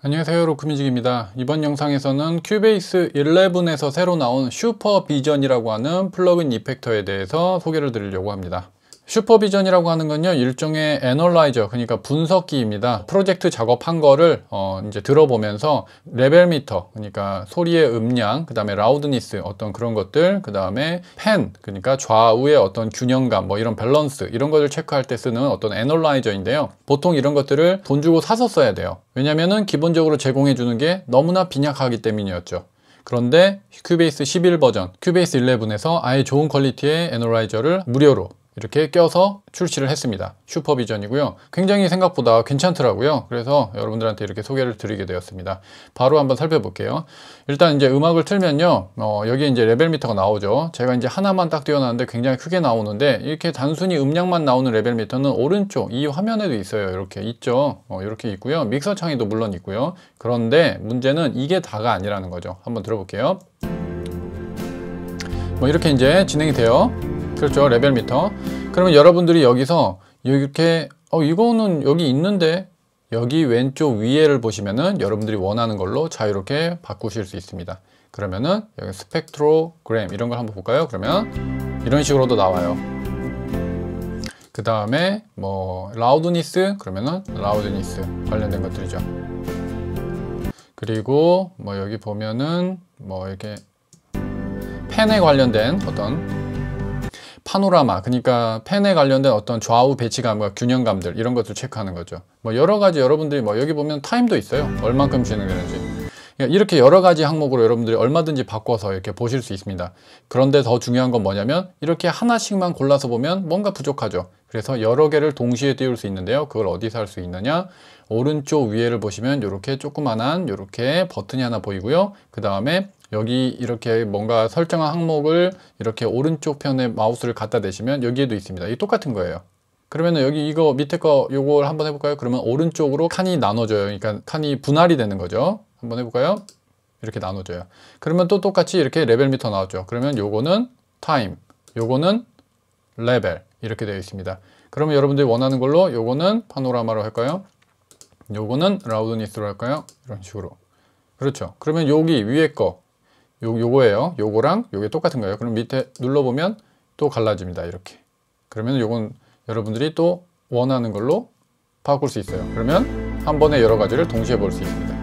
안녕하세요 로크뮤직입니다 이번 영상에서는 큐베이스 11에서 새로 나온 슈퍼비전이라고 하는 플러그인 이펙터에 대해서 소개를 드리려고 합니다 슈퍼비전이라고 하는 건요 일종의 애널라이저 그러니까 분석기입니다 프로젝트 작업한 거를 어 이제 들어보면서 레벨 미터 그러니까 소리의 음량 그 다음에 라우드니스 어떤 그런 것들 그 다음에 펜 그러니까 좌우의 어떤 균형감 뭐 이런 밸런스 이런 것을 체크할 때 쓰는 어떤 애널라이저인데요 보통 이런 것들을 돈 주고 사서 써야 돼요 왜냐면은 기본적으로 제공해 주는 게 너무나 빈약하기 때문이었죠 그런데 큐베이스 11 버전 큐베이스 11에서 아예 좋은 퀄리티의 애널라이저를 무료로 이렇게 껴서 출시를 했습니다. 슈퍼비전이고요. 굉장히 생각보다 괜찮더라고요. 그래서 여러분들한테 이렇게 소개를 드리게 되었습니다. 바로 한번 살펴볼게요. 일단 이제 음악을 틀면요. 어, 여기 에 이제 레벨 미터가 나오죠. 제가 이제 하나만 딱 띄워놨는데 굉장히 크게 나오는데 이렇게 단순히 음량만 나오는 레벨 미터는 오른쪽 이 화면에도 있어요. 이렇게 있죠. 어, 이렇게 있고요. 믹서 창에도 물론 있고요. 그런데 문제는 이게 다가 아니라는 거죠. 한번 들어볼게요. 뭐 이렇게 이제 진행이 돼요. 그렇죠 레벨 미터 그러면 여러분들이 여기서 이렇게 어 이거는 여기 있는데 여기 왼쪽 위에를 보시면은 여러분들이 원하는 걸로 자유롭게 바꾸실 수 있습니다 그러면은 여기 스펙트로그램 이런 걸 한번 볼까요 그러면 이런 식으로도 나와요 그 다음에 뭐 라우드니스 그러면은 라우드니스 관련된 것들이죠 그리고 뭐 여기 보면은 뭐 이렇게 펜에 관련된 어떤 파노라마 그러니까 펜에 관련된 어떤 좌우 배치감과 균형감들 이런 것들 체크하는 거죠 뭐 여러 가지 여러분들이 뭐 여기 보면 타임도 있어요 얼만큼 진행되는지 그러니까 이렇게 여러 가지 항목으로 여러분들이 얼마든지 바꿔서 이렇게 보실 수 있습니다 그런데 더 중요한 건 뭐냐면 이렇게 하나씩만 골라서 보면 뭔가 부족하죠 그래서 여러 개를 동시에 띄울 수 있는데요 그걸 어디서 할 수 있느냐 오른쪽 위에를 보시면 이렇게 조그만한 이렇게 버튼이 하나 보이고요. 그 다음에 여기 이렇게 뭔가 설정한 항목을 이렇게 오른쪽 편에 마우스를 갖다 대시면 여기에도 있습니다. 이 똑같은 거예요. 그러면 여기 이거 밑에 거 요걸 한번 해볼까요? 그러면 오른쪽으로 칸이 나눠져요. 그러니까 칸이 분할이 되는 거죠. 한번 해볼까요? 이렇게 나눠져요. 그러면 또 똑같이 이렇게 레벨 미터 나왔죠. 그러면 요거는 타임, 요거는 레벨 이렇게 되어 있습니다. 그러면 여러분들이 원하는 걸로 요거는 파노라마로 할까요? 요거는 라우드니스로 할까요? 이런 식으로 그렇죠 그러면 여기 위에 거 요, 요거예요 요거랑 요게 똑같은 거예요 그럼 밑에 눌러보면 또 갈라집니다 이렇게 그러면 요건 여러분들이 또 원하는 걸로 바꿀 수 있어요 그러면 한 번에 여러 가지를 동시에 볼 수 있습니다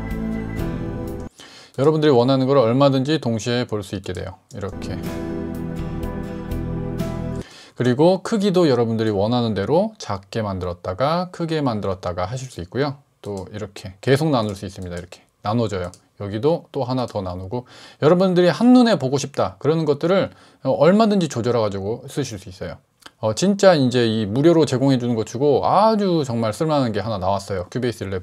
여러분들이 원하는 걸 얼마든지 동시에 볼 수 있게 돼요 이렇게 그리고 크기도 여러분들이 원하는 대로 작게 만들었다가 크게 만들었다가 하실 수 있고요 또 이렇게 계속 나눌 수 있습니다. 이렇게 나눠져요. 여기도 또 하나 더 나누고 여러분들이 한눈에 보고 싶다 그런 것들을 어, 얼마든지 조절해 가지고 쓰실 수 있어요 어, 진짜 이제 이 무료로 제공해 주는 것 주고 아주 정말 쓸만한 게 하나 나왔어요 큐베이스 11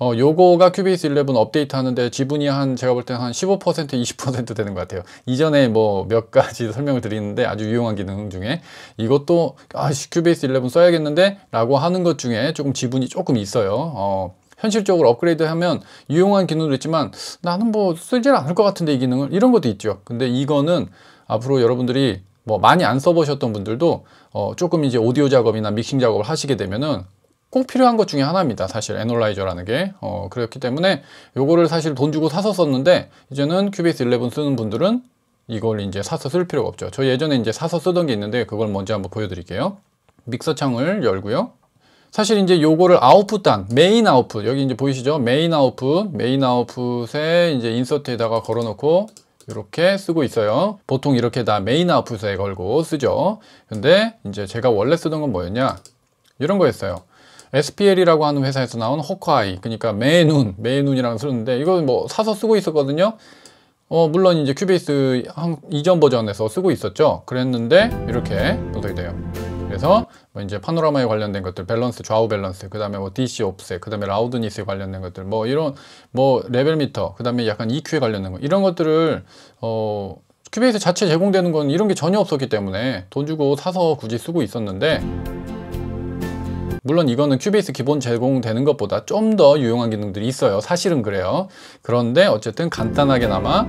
어, 요거가 큐베이스 11 업데이트 하는데 지분이 한 제가 볼 때는 한15% 20% 되는 것 같아요 이전에 뭐 몇 가지 설명을 드리는데 아주 유용한 기능 중에 이것도 아 큐베이스 11 써야겠는데 라고 하는 것 중에 조금 지분이 조금 있어요 어, 현실적으로 업그레이드하면 유용한 기능도 있지만 나는 뭐 쓰질 않을 것 같은데 이 기능을 이런 것도 있죠. 근데 이거는 앞으로 여러분들이 뭐 많이 안 써보셨던 분들도 어 조금 이제 오디오 작업이나 믹싱 작업을 하시게 되면은 꼭 필요한 것 중에 하나입니다. 사실 애널라이저라는 게 어, 그렇기 때문에 요거를 사실 돈 주고 사서 썼는데 이제는 큐베이스 11 쓰는 분들은 이걸 이제 사서 쓸 필요가 없죠. 저 예전에 이제 사서 쓰던 게 있는데 그걸 먼저 한번 보여드릴게요. 믹서 창을 열고요. 사실 이제 요거를 아웃풋단 메인 아웃풋 여기 이제 보이시죠? 메인 아웃풋 메인 아웃풋에 이제 인서트에다가 걸어놓고 이렇게 쓰고 있어요 보통 이렇게 다 메인 아웃풋에 걸고 쓰죠 근데 이제 제가 원래 쓰던 건 뭐였냐 이런 거였어요 SPL이라고 하는 회사에서 나온 호크아이 그러니까 매눈 매눈이랑 쓰는데 이건 뭐 사서 쓰고 있었거든요 어 물론 이제 큐베이스 이전 버전에서 쓰고 있었죠 그랬는데 이렇게 보석이 돼요 그래서 뭐 이제 파노라마에 관련된 것들, 밸런스, 좌우 밸런스, 그 다음에 뭐 DC 옵셋, 그 다음에 라우드니스에 관련된 것들, 뭐 이런 뭐 레벨 미터, 그 다음에 약간 EQ에 관련된 것 이런 것들을 어 큐베이스 자체 제공되는 건 이런 게 전혀 없었기 때문에 돈 주고 사서 굳이 쓰고 있었는데 물론 이거는 큐베이스 기본 제공되는 것보다 좀 더 유용한 기능들이 있어요 사실은 그래요 그런데 어쨌든 간단하게나마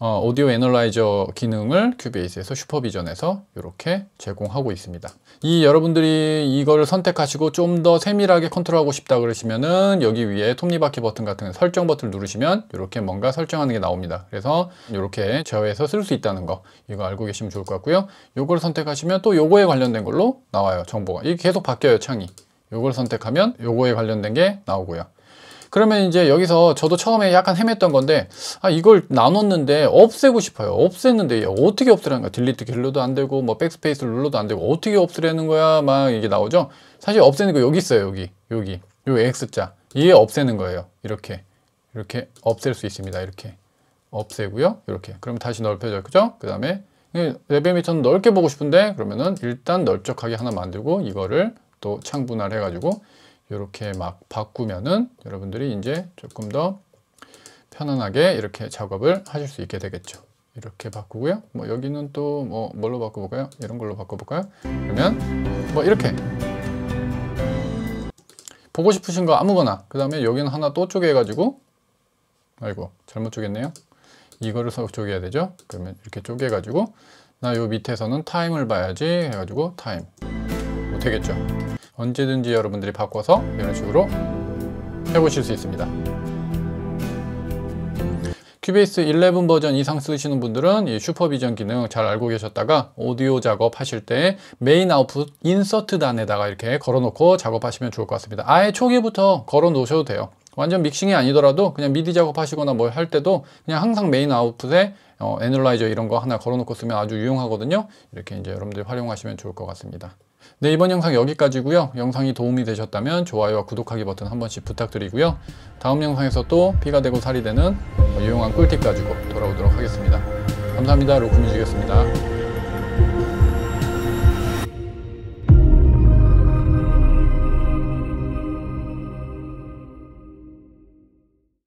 어, 오디오 애널라이저 기능을 큐베이스에서 슈퍼비전에서 이렇게 제공하고 있습니다. 이 여러분들이 이거를 선택하시고 좀 더 세밀하게 컨트롤하고 싶다 그러시면은 여기 위에 톱니바퀴 버튼 같은 설정 버튼을 누르시면 이렇게 뭔가 설정하는 게 나옵니다. 그래서 이렇게 제어해서 쓸 수 있다는 거 이거 알고 계시면 좋을 것 같고요. 요걸 선택하시면 또 요거에 관련된 걸로 나와요. 정보가. 이게 계속 바뀌어요, 창이. 요걸 선택하면 요거에 관련된 게 나오고요. 그러면 이제 여기서 저도 처음에 약간 헤맸던 건데 아 이걸 나눴는데 없애고 싶어요 없앴는데 어떻게 없애라는 거야 딜리트 킬러도 안 되고 뭐 백스페이스 눌러도 안 되고 어떻게 없애라는 거야 막 이게 나오죠 사실 없애는 거 여기 있어요 여기 여기 요 X자 이게 없애는 거예요 이렇게 이렇게 없앨 수 있습니다 이렇게 없애고요 이렇게 그럼 다시 넓혀져요 그죠 그 다음에 레벨미터는 넓게 보고 싶은데 그러면은 일단 넓적하게 하나 만들고 이거를 또 창분할 해가지고 이렇게 막 바꾸면은 여러분들이 이제 조금 더 편안하게 이렇게 작업을 하실 수 있게 되겠죠. 이렇게 바꾸고요. 뭐 여기는 또 뭐 뭘로 바꿔볼까요? 이런 걸로 바꿔볼까요? 그러면 뭐 이렇게 보고 싶으신 거 아무거나 그 다음에 여기는 하나 또 쪼개가지고 아이고 잘못 쪼갰네요. 이거를 쪼개야 되죠. 그러면 이렇게 쪼개가지고 나 요 밑에서는 타임을 봐야지 해가지고 타임 뭐 되겠죠. 언제든지 여러분들이 바꿔서 이런 식으로 해보실 수 있습니다 큐베이스 11 버전 이상 쓰시는 분들은 이 슈퍼비전 기능 잘 알고 계셨다가 오디오 작업 하실 때 메인 아웃풋 인서트단에다가 이렇게 걸어놓고 작업하시면 좋을 것 같습니다 아예 초기부터 걸어 놓으셔도 돼요 완전 믹싱이 아니더라도 그냥 미디 작업하시거나 뭘할 뭐 때도 그냥 항상 메인 아웃풋에 어, 애널라이저 이런 거 하나 걸어놓고 쓰면 아주 유용하거든요 이렇게 이제 여러분들이 활용하시면 좋을 것 같습니다 네, 이번 영상 여기까지고요. 영상이 도움이 되셨다면 좋아요와 구독하기 버튼 한 번씩 부탁드리고요. 다음 영상에서 또 피가 되고 살이 되는 뭐 유용한 꿀팁 가지고 돌아오도록 하겠습니다. 감사합니다. 로크뮤직이었습니다.